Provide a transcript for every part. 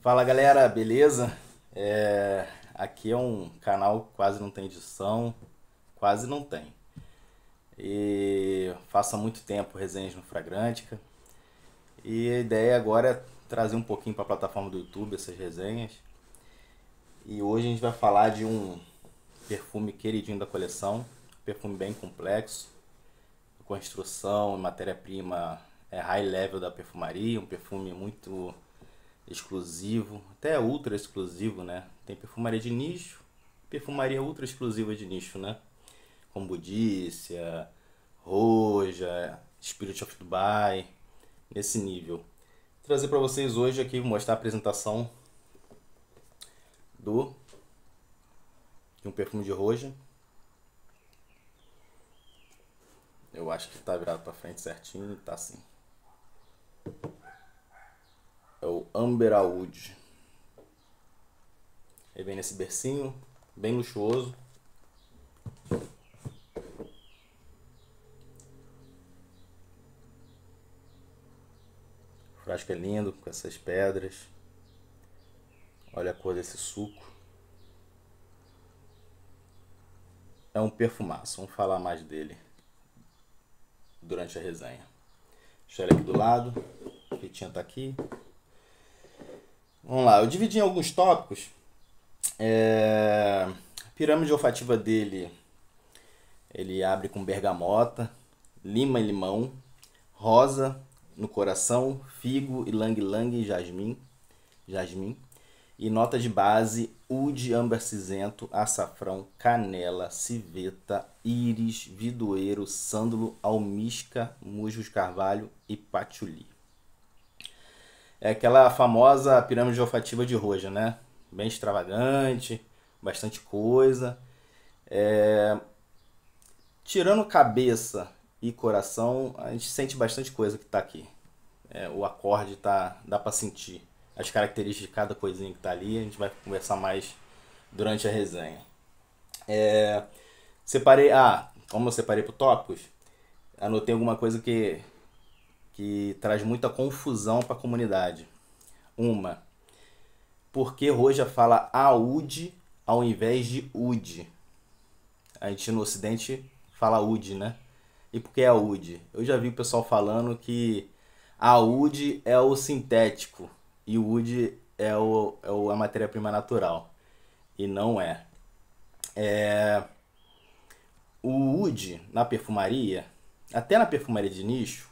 Fala galera, beleza? É... Aqui é um canal quase não tem edição, quase não tem. E faço há muito tempo resenhas no Fragrântica. E a ideia agora é trazer um pouquinho para a plataforma do YouTube essas resenhas. E hoje a gente vai falar de um perfume queridinho da coleção, perfume bem complexo, construção, matéria-prima é high level da perfumaria, um perfume muito exclusivo, até ultra exclusivo, né? Tem perfumaria de nicho, perfumaria ultra exclusiva de nicho, né? Como Budícia, Roja, Spirit of Dubai, nesse nível. Vou trazer para vocês hoje aqui, vou mostrar a apresentação do de um perfume de Roja. Eu acho que tá virado para frente certinho, tá assim. Amberawood. Ele vem nesse bercinho, bem luxuoso. O frasco é lindo com essas pedras. Olha a cor desse suco. É um perfumaço, vamos falar mais dele durante a resenha. Deixa Xere aqui do lado, a fitinha tá aqui, Vamos lá, eu dividi em alguns tópicos. É... A pirâmide olfativa dele, ele abre com bergamota, lima e limão, rosa no coração, figo, e lang e jasmim. jasmim. E nota de base, ude, âmbar cinzento, açafrão, canela, civeta, íris, vidoeiro, sândalo, almisca, musgos, carvalho e patchouli é aquela famosa pirâmide olfativa de Roja, né? Bem extravagante, bastante coisa. É... Tirando cabeça e coração, a gente sente bastante coisa que está aqui. É, o acorde tá, dá para sentir as características de cada coisinha que está ali. A gente vai conversar mais durante a resenha. É... Separei, ah, como eu separei por tópicos, anotei alguma coisa que que traz muita confusão para a comunidade. Uma, porque Roja fala AUD ao invés de UD. A gente no ocidente fala UD, né? E por que é AUD? Eu já vi o pessoal falando que AUD é o sintético e UD é, o, é a matéria-prima natural. E não é. é. O UD na perfumaria, até na perfumaria de nicho,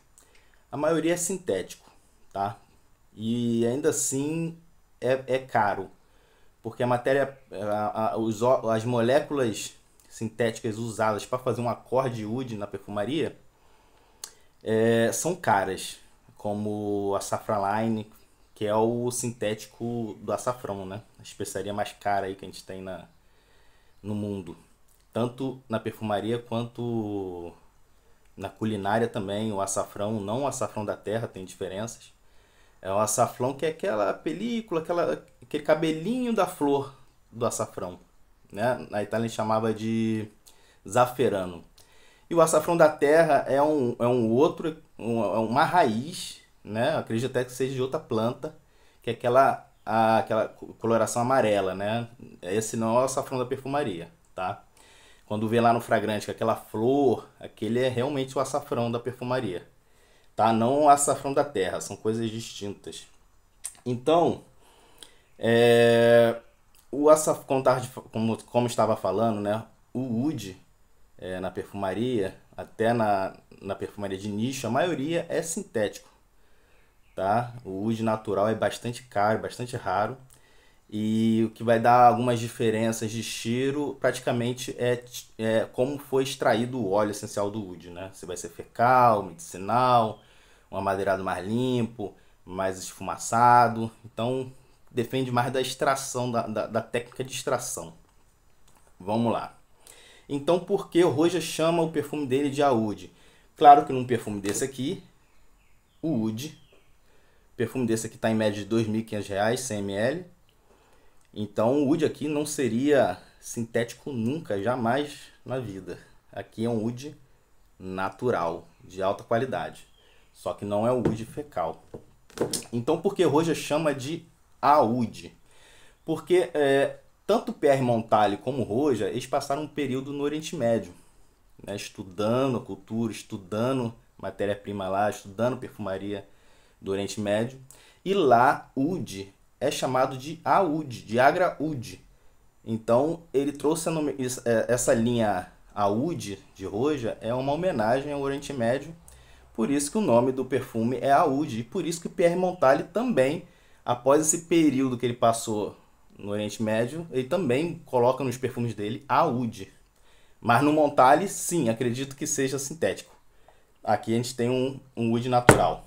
a maioria é sintético, tá? E ainda assim é, é caro, porque a matéria, a, a, os, as moléculas sintéticas usadas para fazer um acorde wood na perfumaria é, são caras, como a safraline, que é o sintético do açafrão, né? A especiaria mais cara aí que a gente tem na, no mundo, tanto na perfumaria quanto na culinária também, o açafrão, não o açafrão da terra, tem diferenças. É o açafrão que é aquela película, aquela, aquele cabelinho da flor do açafrão. Né? Na Itália chamava de zafferano E o açafrão da terra é um, é um outro, um, é uma raiz, né? acredito até que seja de outra planta, que é aquela, a, aquela coloração amarela, né? Esse não é o açafrão da perfumaria, tá? Quando vê lá no fragrante aquela flor, aquele é realmente o açafrão da perfumaria. Tá? Não o açafrão da terra, são coisas distintas. Então, é, o açafrão, como, como estava falando, né? o wood é, na perfumaria, até na, na perfumaria de nicho, a maioria é sintético. Tá? O wood natural é bastante caro, bastante raro e o que vai dar algumas diferenças de cheiro praticamente é, é como foi extraído o óleo essencial do Wood, né? Se vai ser fecal, medicinal, um amadeirado mais limpo, mais esfumaçado. Então depende mais da extração, da, da, da técnica de extração. Vamos lá. Então por que o Roja chama o perfume dele de Aoud? Claro que num perfume desse aqui, o Oud, perfume desse aqui está em média de R$ 2.500 100ml, então o UD aqui não seria sintético nunca, jamais na vida. Aqui é um UD natural, de alta qualidade. Só que não é o UD fecal. Então por que Roja chama de AUD? Porque é, tanto Pierre Montalho como Roja, eles passaram um período no Oriente Médio, né, estudando cultura, estudando matéria-prima lá, estudando perfumaria do Oriente Médio. E lá, UD é chamado de AUD, de Agraud. Então, ele trouxe nome... É, essa linha AUD de roja, é uma homenagem ao Oriente Médio, por isso que o nome do perfume é AUD, e por isso que Pierre Montalhe também, após esse período que ele passou no Oriente Médio, ele também coloca nos perfumes dele AUD. Mas no Montalhe, sim, acredito que seja sintético. Aqui a gente tem um, um natural.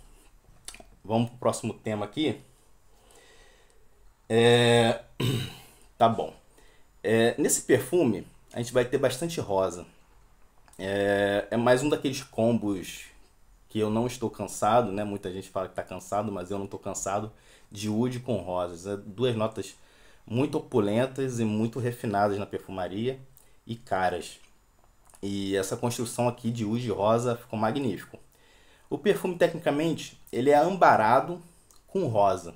Vamos para o próximo tema aqui. É... Tá bom. É, nesse perfume, a gente vai ter bastante rosa. É, é, mais um daqueles combos que eu não estou cansado, né? Muita gente fala que está cansado, mas eu não estou cansado de Wood com rosas. É duas notas muito opulentas e muito refinadas na perfumaria e caras. E essa construção aqui de Wood rosa ficou magnífico. O perfume, tecnicamente, ele é ambarado com rosa.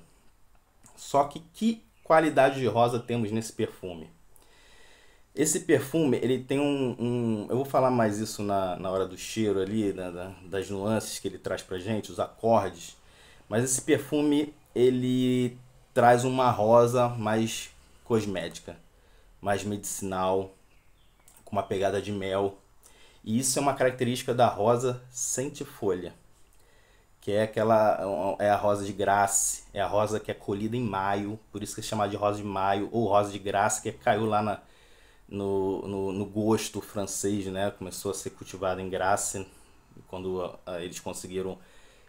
Só que que qualidade de rosa temos nesse perfume? Esse perfume, ele tem um, um, Eu vou falar mais isso na, na hora do cheiro ali, das nuances que ele traz pra gente, os acordes. Mas esse perfume, ele traz uma rosa mais cosmética, mais medicinal, com uma pegada de mel. E isso é uma característica da rosa sente folha que é aquela é a rosa de graça, é a rosa que é colhida em maio, por isso que é chamada de rosa de maio ou rosa de graça que é caiu lá na, no, no, no, gosto francês, né? Começou a ser cultivada em Grasse quando ah, eles conseguiram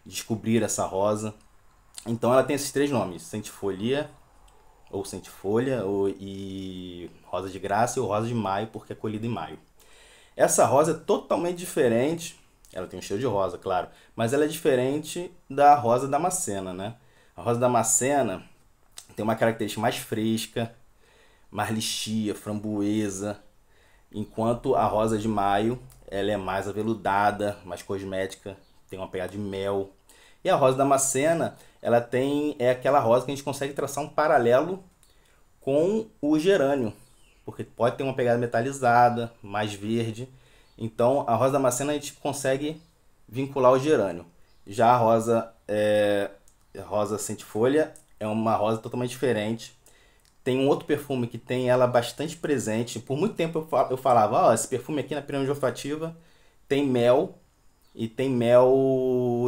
descobrir essa rosa. Então ela tem esses três nomes: centifolia ou centifolha ou e rosa de graça ou rosa de maio porque é colhida em maio. Essa rosa é totalmente diferente ela tem um cheiro de rosa, claro. Mas ela é diferente da rosa da macena, né? A rosa da macena tem uma característica mais fresca, mais lixia, framboesa. Enquanto a rosa de maio, ela é mais aveludada, mais cosmética, tem uma pegada de mel. E a rosa macena ela tem é aquela rosa que a gente consegue traçar um paralelo com o gerânio, porque pode ter uma pegada metalizada, mais verde, então, a rosa damascena a gente consegue vincular o gerânio. Já a rosa é, rosa centifolha é uma rosa totalmente diferente. Tem um outro perfume que tem ela bastante presente. Por muito tempo eu falava, ó, oh, esse perfume aqui na pirâmide olfativa tem mel e tem mel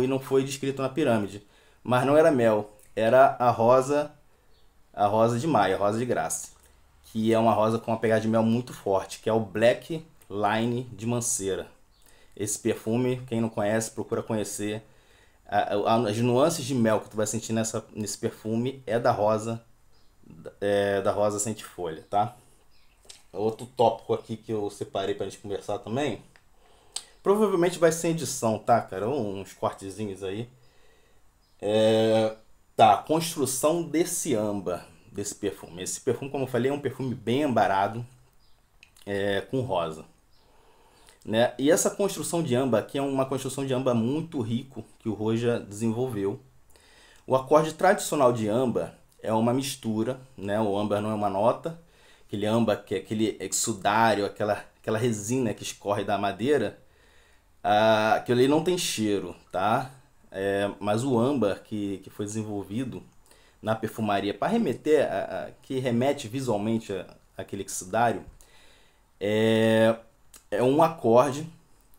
e não foi descrito na pirâmide. Mas não era mel, era a rosa a rosa de maio, a rosa de graça, que é uma rosa com uma pegada de mel muito forte, que é o black Line de Manceira. Esse perfume, quem não conhece, procura conhecer. As nuances de mel que tu vai sentir nessa, nesse perfume é da rosa, é, da rosa sente folha, tá? Outro tópico aqui que eu separei pra gente conversar também. Provavelmente vai ser edição, tá, cara? Uns cortezinhos aí. É, tá, construção desse âmbar, desse perfume. Esse perfume, como eu falei, é um perfume bem ambarado, é, com rosa. Né? E essa construção de amba aqui é uma construção de amba muito rico que o Roja desenvolveu. O acorde tradicional de amba é uma mistura, né? o amba não é uma nota, aquele amba que é aquele exudário, aquela, aquela resina que escorre da madeira, ah, aquilo ali não tem cheiro, tá? É, mas o âmbar que, que foi desenvolvido na perfumaria para remeter, a, a, que remete visualmente àquele exudário, é, é um acorde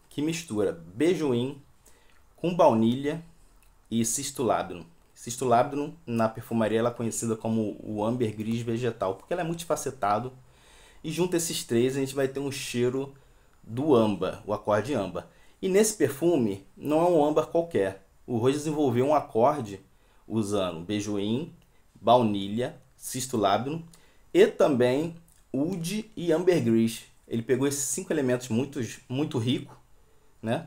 que mistura bejuim com baunilha e cistulabrum. Cistulabrum na perfumaria ela é conhecida como o ambergris vegetal, porque ela é multifacetado e junto esses três a gente vai ter um cheiro do âmbar, o acorde âmbar. E nesse perfume não é um âmbar qualquer. O Rose desenvolveu um acorde usando bejuim, baunilha, cistulabrum e também oud e ambergris, ele pegou esses cinco elementos muito, muito rico, né?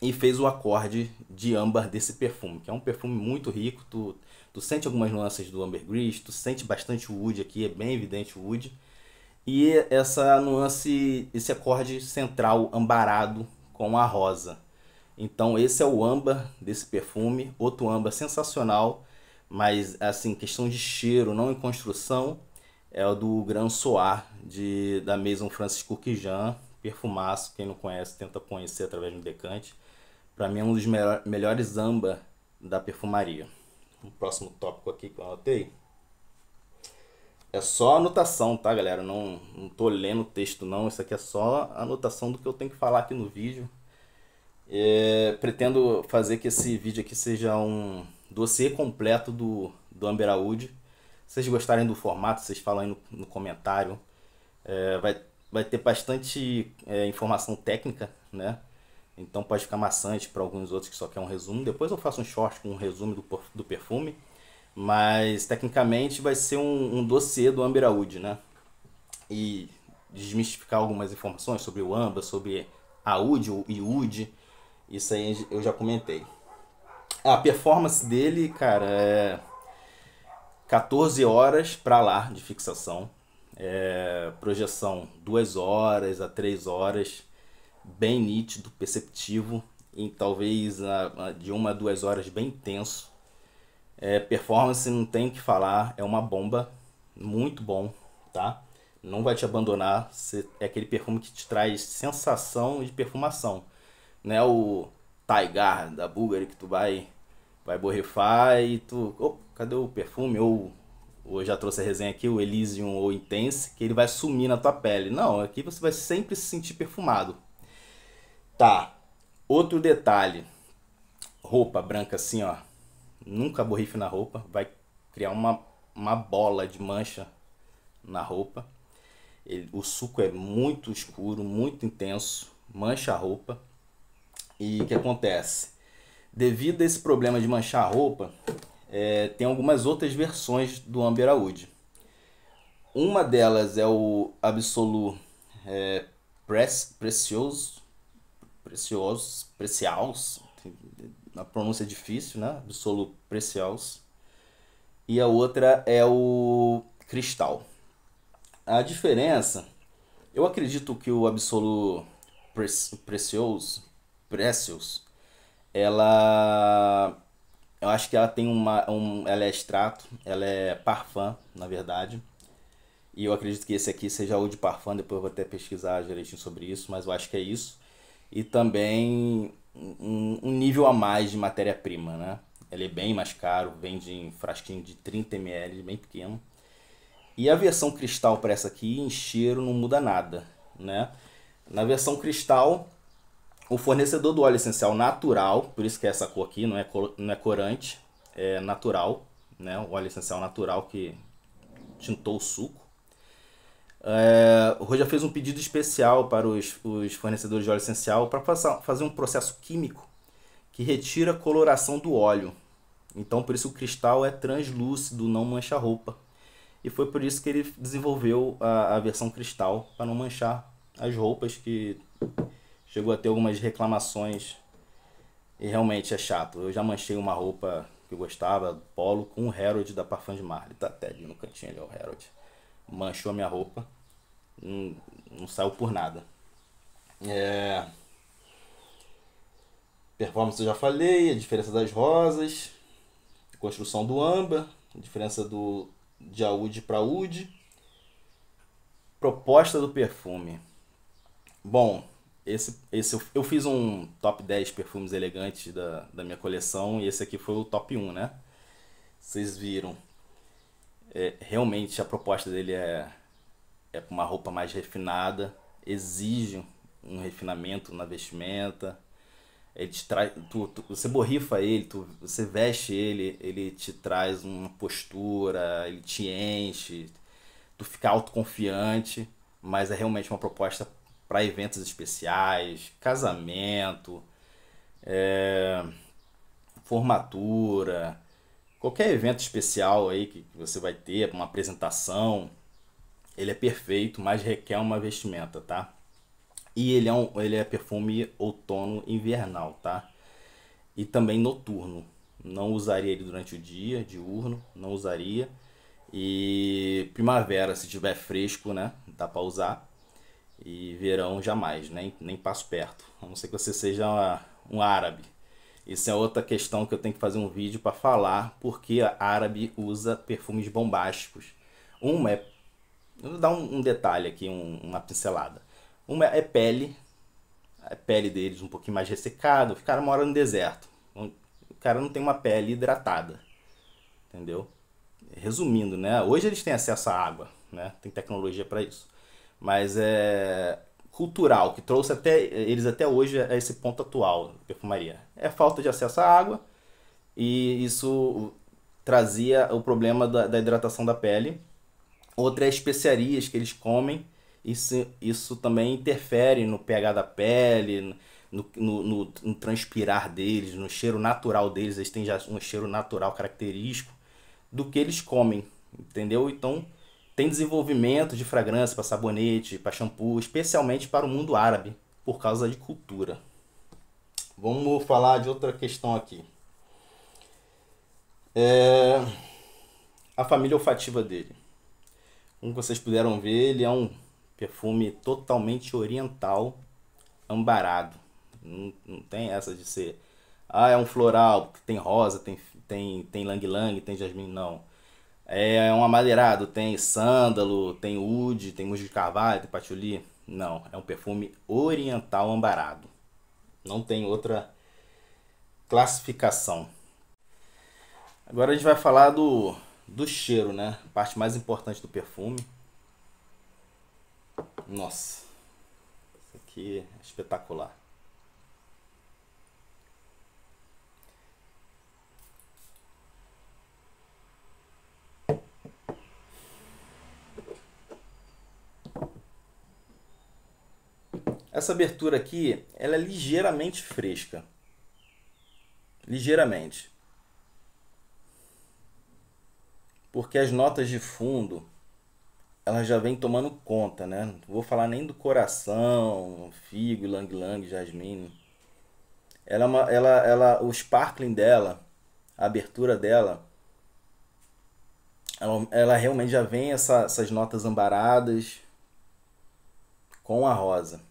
E fez o acorde de âmbar desse perfume, que é um perfume muito rico. Tu, tu sente algumas nuances do ambergris, tu sente bastante wood aqui, é bem evidente o wood. E essa nuance, esse acorde central ambarado com a rosa. Então esse é o âmbar desse perfume, outro âmbar sensacional, mas assim, questão de cheiro, não em construção, é o do Gran Soir, de, da Maison Francis Courquijan, perfumaço, quem não conhece tenta conhecer através do decante. Para mim é um dos melhores amba da perfumaria. O próximo tópico aqui que eu anotei é só anotação, tá, galera? Não, não tô lendo o texto, não. Isso aqui é só anotação do que eu tenho que falar aqui no vídeo. É, pretendo fazer que esse vídeo aqui seja um dossiê completo do, do Amberaúde se vocês gostarem do formato, vocês falam aí no, no comentário. É, vai, vai ter bastante é, informação técnica, né? Então pode ficar maçante para alguns outros que só querem um resumo. Depois eu faço um short com um resumo do, do perfume. Mas tecnicamente vai ser um, um dossiê do Amber Aoud, né? E desmistificar algumas informações sobre o amber sobre a UD e UD. Isso aí eu já comentei. A performance dele, cara, é 14 horas para lá de fixação. É, projeção 2 horas a 3 horas, bem nítido, perceptivo, e talvez a, a, de 1 a 2 horas bem intenso. É, performance não tem o que falar, é uma bomba, muito bom, tá? Não vai te abandonar, cê, é aquele perfume que te traz sensação de perfumação. Não é o Tiger da Bulgari que tu vai vai borrifar e tu. Oh, cadê o perfume? Ou, ou eu já trouxe a resenha aqui, o Elysium ou Intense, que ele vai sumir na tua pele. Não, aqui você vai sempre se sentir perfumado. Tá. Outro detalhe. Roupa branca assim, ó. Nunca borrife na roupa. Vai criar uma, uma bola de mancha na roupa. Ele, o suco é muito escuro, muito intenso. Mancha a roupa. E o que acontece? Devido a esse problema de manchar a roupa, é, tem algumas outras versões do Amber Wood. Uma delas é o Absolu é, Press, Precioso, Precioso, Preciaus, a pronúncia é difícil, né? Absolu Preciaus. E a outra é o Cristal. A diferença, eu acredito que o Absolu Precious, Precious ela eu acho que ela tem uma um, ela é extrato ela é parfum na verdade e eu acredito que esse aqui seja o de parfum depois eu vou até pesquisar direitinho sobre isso mas eu acho que é isso e também um, um nível a mais de matéria prima né ele é bem mais caro vende em frasquinho de 30 ml bem pequeno e a versão cristal para essa aqui em cheiro não muda nada né na versão cristal o fornecedor do óleo essencial natural, por isso que é essa cor aqui, não é, cor, não é corante, é natural, né? O óleo essencial natural que tintou o suco. É, o Rô já fez um pedido especial para os, os fornecedores de óleo essencial para fazer um processo químico que retira a coloração do óleo. Então, por isso o cristal é translúcido, não mancha roupa. E foi por isso que ele desenvolveu a, a versão cristal para não manchar as roupas que Chegou a ter algumas reclamações e realmente é chato. Eu já manchei uma roupa que eu gostava, polo, com o herald da Parfum de Marley. Tá até ali no cantinho ali, o herald Manchou a minha roupa. Não, não saiu por nada. É... Performance eu já falei, a diferença das rosas, construção do âmbar, diferença do de Audi para Audi. Proposta do perfume. Bom, esse, esse eu, eu, fiz um top 10 perfumes elegantes da, da minha coleção e esse aqui foi o top 1, né? Vocês viram. É, realmente a proposta dele é, é uma roupa mais refinada, exige um refinamento na vestimenta. Ele te traz, tu, tu, você borrifa ele, tu, você veste ele, ele te traz uma postura, ele te enche, tu fica autoconfiante, mas é realmente uma proposta para eventos especiais, casamento, é, formatura, qualquer evento especial aí que você vai ter, uma apresentação, ele é perfeito, mas requer uma vestimenta, tá? E ele é, um, ele é perfume outono invernal, tá? E também noturno. Não usaria ele durante o dia, diurno, não usaria. E primavera, se tiver fresco, né? Dá para usar. E verão jamais, nem, nem passo perto. A não ser que você seja uma, um árabe. Isso é outra questão que eu tenho que fazer um vídeo para falar porque a árabe usa perfumes bombásticos. Uma é. Vou dar um, um detalhe aqui, um, uma pincelada. Uma é pele. A pele deles um pouquinho mais ressecada. O cara mora no deserto. O cara não tem uma pele hidratada. Entendeu? Resumindo, né? Hoje eles têm acesso à água, né? Tem tecnologia para isso mas é cultural, que trouxe até eles até hoje a esse ponto atual da perfumaria. É falta de acesso à água e isso trazia o problema da, da hidratação da pele. Outra é especiarias que eles comem, isso, isso também interfere no pH da pele, no, no, no, no, transpirar deles, no cheiro natural deles, eles têm já um cheiro natural característico do que eles comem, entendeu? Então, tem desenvolvimento de fragrância para sabonete, para shampoo, especialmente para o mundo árabe, por causa de cultura. Vamos falar de outra questão aqui. É... A família olfativa dele. Como vocês puderam ver, ele é um perfume totalmente oriental, ambarado. Não, não tem essa de ser, ah, é um floral, tem rosa, tem, tem, tem lang-lang, tem jasmim, não. É, é um amadeirado, tem sândalo, tem oud, tem musgo de carvalho, tem patchouli. Não, é um perfume oriental ambarado. Não tem outra classificação. Agora a gente vai falar do, do cheiro, né? A parte mais importante do perfume. Nossa, isso aqui é espetacular. Essa abertura aqui, ela é ligeiramente fresca. Ligeiramente. Porque as notas de fundo, elas já vêm tomando conta, né? Não vou falar nem do coração, figo, lang lang, jasmine. Ela, é ela, ela, o sparkling dela, a abertura dela, ela, ela realmente já vem essa, essas notas ambaradas com a rosa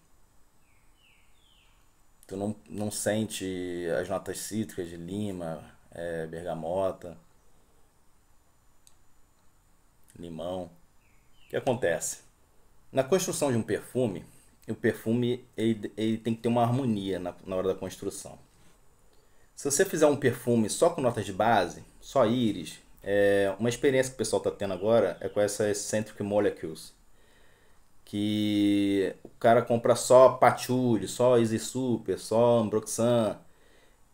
tu não, não sente as notas cítricas de lima, é, bergamota, limão. O que acontece? Na construção de um perfume, o perfume ele, ele tem que ter uma harmonia na, na hora da construção. Se você fizer um perfume só com notas de base, só íris, é, uma experiência que o pessoal está tendo agora é com essa Eccentric Molecules que o cara compra só patchouli, só Easy Super, só Ambroxan.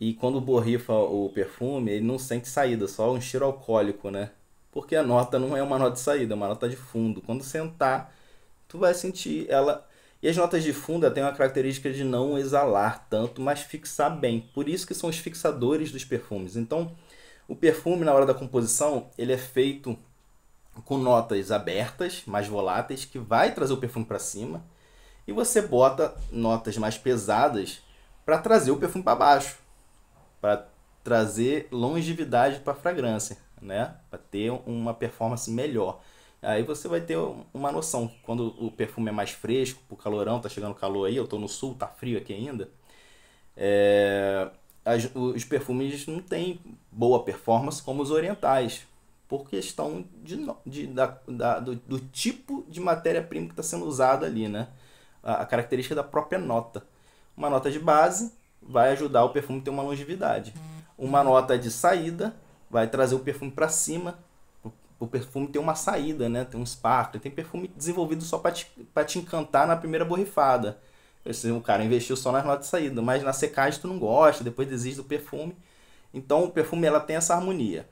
E quando borrifa o perfume, ele não sente saída, só um cheiro alcoólico, né? Porque a nota não é uma nota de saída, é uma nota de fundo. Quando sentar, tu vai sentir ela. E as notas de fundo têm uma característica de não exalar tanto, mas fixar bem. Por isso que são os fixadores dos perfumes. Então, o perfume na hora da composição, ele é feito com notas abertas, mais voláteis, que vai trazer o perfume para cima, e você bota notas mais pesadas para trazer o perfume para baixo, para trazer longevidade para a fragrância, né? Para ter uma performance melhor. Aí você vai ter uma noção quando o perfume é mais fresco, o calorão, tá chegando calor aí, eu tô no sul, tá frio aqui ainda. É... As, os perfumes não têm boa performance como os orientais, por questão de, de da, da, do, do, tipo de matéria-prima que está sendo usada ali, né? A, característica da própria nota. Uma nota de base vai ajudar o perfume a ter uma longevidade. Uma nota de saída vai trazer o perfume para cima. O, perfume tem uma saída, né? Tem um sparkle. Tem perfume desenvolvido só para te, te encantar na primeira borrifada. Esse, o cara investiu só nas notas de saída, mas na secagem tu não gosta, depois desiste do perfume. Então o perfume ela tem essa harmonia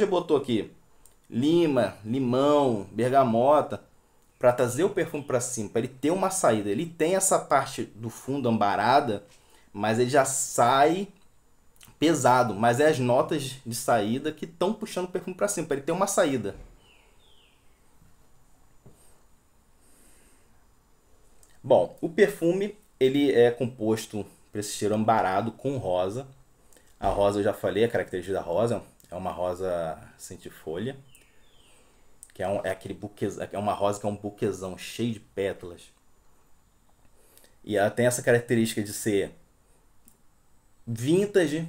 eu botou aqui lima, limão, bergamota, para trazer o perfume para cima, para ele ter uma saída. Ele tem essa parte do fundo ambarada, mas ele já sai pesado, mas é as notas de saída que estão puxando o perfume para cima, para ele ter uma saída. Bom, o perfume ele é composto para esse cheiro ambarado com rosa. A rosa eu já falei, a característica da rosa é é uma rosa centifolha, que é, um, é aquele buquezão, é uma rosa que é um buquezão cheio de pétalas. E ela tem essa característica de ser vintage,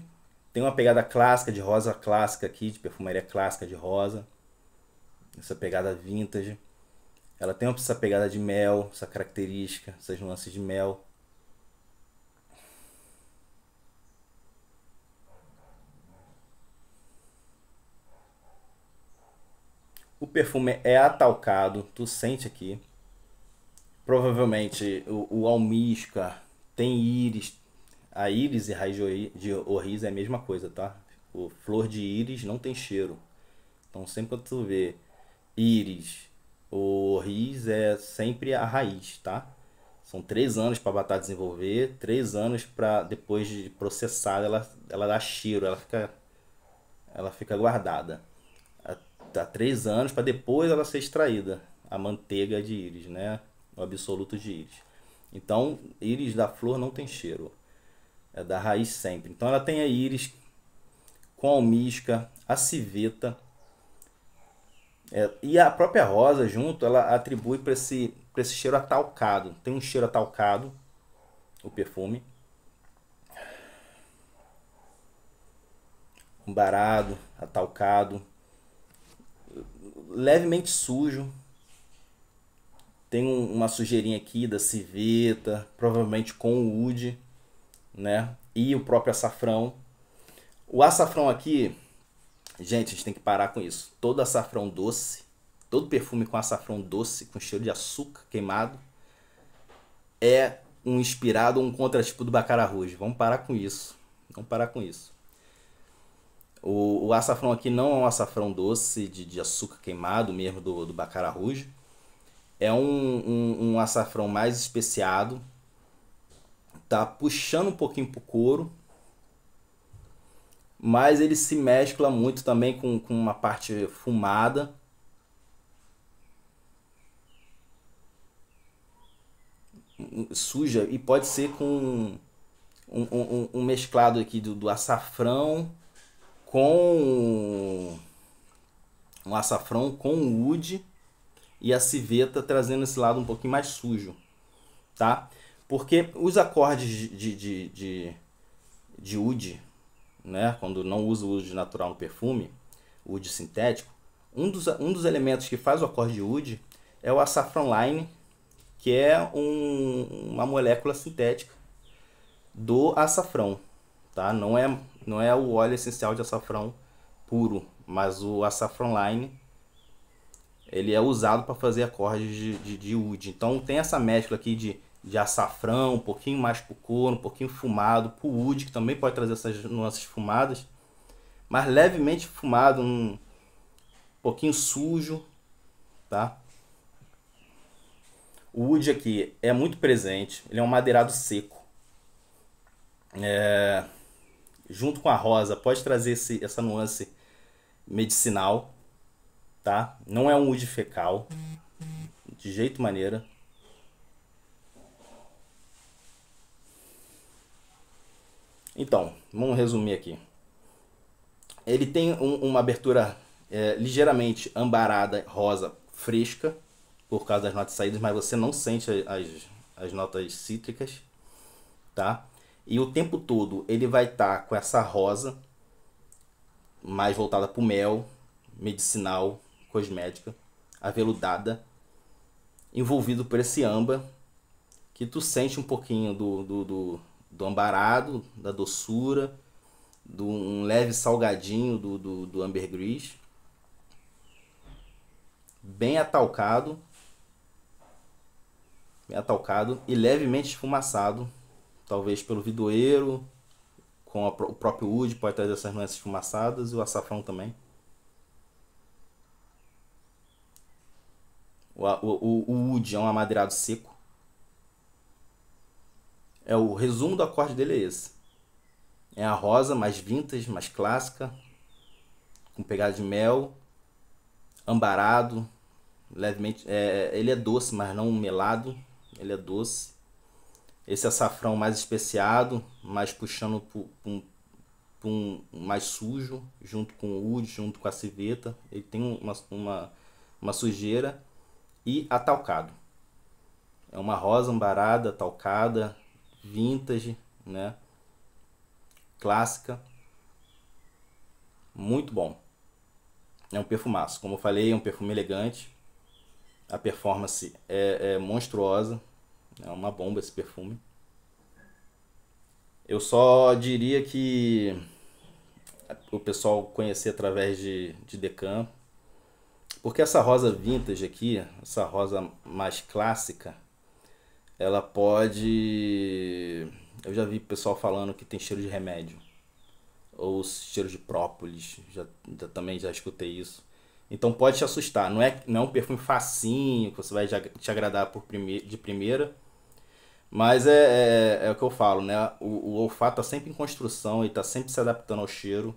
tem uma pegada clássica de rosa clássica aqui, de perfumaria clássica de rosa. Essa pegada vintage. Ela tem essa pegada de mel, essa característica, essas nuances de mel. perfume é atalcado, tu sente aqui. Provavelmente o, o almíscar tem íris. A íris e raiz de orris é a mesma coisa, tá? O flor de íris não tem cheiro. Então sempre que tu vê íris o orris é sempre a raiz, tá? São três anos para a batata desenvolver, três anos para depois de processada ela, ela dá cheiro, ela fica, ela fica guardada há três anos para depois ela ser extraída, a manteiga de íris, né? O absoluto de íris. Então, íris da flor não tem cheiro. É da raiz sempre. Então ela tem a íris com a almisca, a civeta. É, e a própria rosa junto, ela atribui para esse, pra esse cheiro atalcado. Tem um cheiro atalcado, o perfume. a atalcado levemente sujo. Tem um, uma sujeirinha aqui da civeta, provavelmente com o wood, né? E o próprio açafrão. O açafrão aqui, gente, a gente tem que parar com isso. Todo açafrão doce, todo perfume com açafrão doce, com cheiro de açúcar queimado, é um inspirado um contratipo do Bacara Rouge. Vamos parar com isso. Vamos parar com isso. O, o açafrão aqui não é um açafrão doce de, de açúcar queimado, mesmo do, do bacara rouge. É um, um, um açafrão mais especiado, tá puxando um pouquinho pro couro, mas ele se mescla muito também com, com uma parte fumada. Suja, e pode ser com um, um, um mesclado aqui do, do açafrão com um açafrão, com o wood e a civeta trazendo esse lado um pouquinho mais sujo, tá? Porque os acordes de, de, de, de wood, né? quando não usa o wood natural no perfume, wood sintético, um dos, um dos elementos que faz o acorde de wood é o açafrão line, que é um, uma molécula sintética do açafrão, tá? Não é não é o óleo essencial de açafrão puro, mas o açafrão line ele é usado para fazer acordes de, de, de wood. Então tem essa mescla aqui de, de açafrão, um pouquinho mais pro couro, um pouquinho fumado, pro wood, que também pode trazer essas nuances fumadas, mas levemente fumado, um pouquinho sujo, tá? O wood aqui é muito presente, ele é um madeirado seco. É, junto com a rosa, pode trazer esse, essa nuance medicinal, tá? Não é um ude fecal, de jeito maneira. Então, vamos resumir aqui. Ele tem um, uma abertura é, ligeiramente ambarada, rosa, fresca, por causa das notas saídas, mas você não sente as, as notas cítricas, tá? E o tempo todo ele vai estar tá com essa rosa, mais voltada para o mel, medicinal, cosmética, aveludada, envolvido por esse âmbar, que tu sente um pouquinho do, do, do, do ambarado, da doçura, do um leve salgadinho do, do, do ambergris. Bem atalcado. Bem atalcado e levemente esfumaçado talvez pelo vidoeiro, com a, o próprio Wood pode trazer essas nuances fumaçadas e o açafrão também. O, o, o Wood é um amadeirado seco. É o resumo do acorde dele é esse. É a rosa mais vintage, mais clássica, com pegada de mel, ambarado, levemente, é, ele é doce, mas não melado, ele é doce esse açafrão mais especiado, mais puxando para um, um, mais sujo, junto com o oud, junto com a civeta. Ele tem uma, uma, uma sujeira. E atalcado. É uma rosa ambarada, talcada, vintage, né? Clássica. Muito bom. É um perfumaço. Como eu falei, é um perfume elegante. A performance é, é monstruosa. É uma bomba esse perfume. Eu só diria que o pessoal conhecer através de, de Decan. Porque essa rosa vintage aqui, essa rosa mais clássica, ela pode. Eu já vi pessoal falando que tem cheiro de remédio. Ou cheiro de própolis. Já, já também já escutei isso. Então pode te assustar. Não é, não é um perfume facinho que você vai te agradar por prime de primeira mas é, é, é, é, o que eu falo, né? O, o olfato tá sempre em construção e tá sempre se adaptando ao cheiro.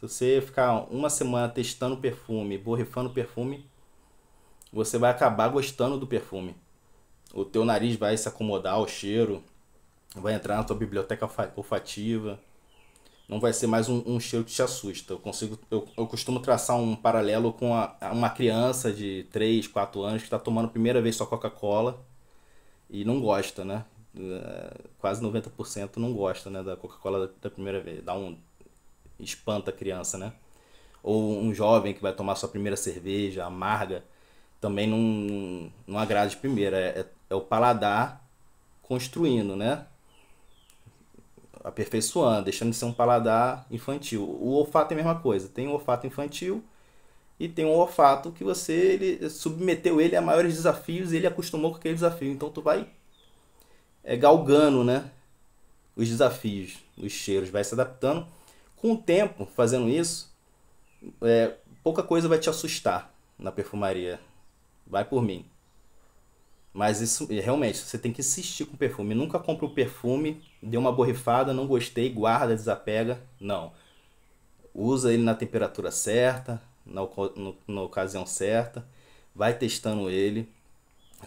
Se você ficar uma semana testando perfume, borrifando perfume, você vai acabar gostando do perfume. O teu nariz vai se acomodar ao cheiro, vai entrar na tua biblioteca olfativa. Não vai ser mais um, um cheiro que te assusta. Eu, consigo, eu, eu costumo traçar um paralelo com a, uma criança de 3, 4 anos que está tomando a primeira vez sua Coca-Cola e não gosta, né? É, quase 90% não gosta né, da Coca-Cola da, primeira vez. Dá um. espanta a criança, né? Ou um jovem que vai tomar sua primeira cerveja amarga também não, não agrada de primeira. É, é, é o paladar construindo, né? Aperfeiçoando, deixando de ser um paladar infantil. O olfato é a mesma coisa. Tem um olfato infantil e tem um olfato que você ele, submeteu ele a maiores desafios e ele acostumou com aquele desafio. Então tu vai é, galgando né, os desafios, os cheiros, vai se adaptando. Com o tempo, fazendo isso, é, pouca coisa vai te assustar na perfumaria. Vai por mim. Mas isso, é, realmente, você tem que insistir com o perfume. Nunca compra o um perfume, deu uma borrifada, não gostei, guarda, desapega. Não. Usa ele na temperatura certa, na, no, na ocasião certa. Vai testando ele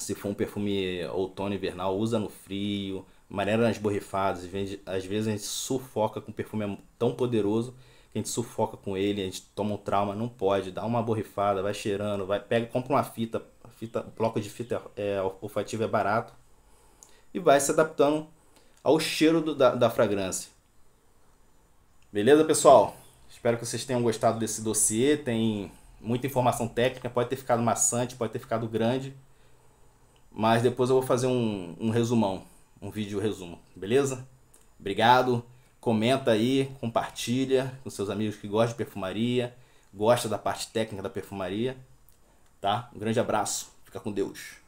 se for um perfume outono, invernal, usa no frio, maneira nas borrifadas. Às vezes a gente sufoca com um perfume é tão poderoso que a gente sufoca com ele, a gente toma um trauma, não pode, dá uma borrifada, vai cheirando, vai, pega, compra uma fita, fita, bloco de fita é, olfativa é barato e vai se adaptando ao cheiro do, da, da fragrância. Beleza, pessoal? Espero que vocês tenham gostado desse dossiê. Tem muita informação técnica, pode ter ficado maçante, pode ter ficado grande. Mas depois eu vou fazer um, um resumão, um vídeo resumo, beleza? Obrigado. Comenta aí, compartilha com seus amigos que gostam de perfumaria, gosta da parte técnica da perfumaria, tá? Um grande abraço. Fica com Deus.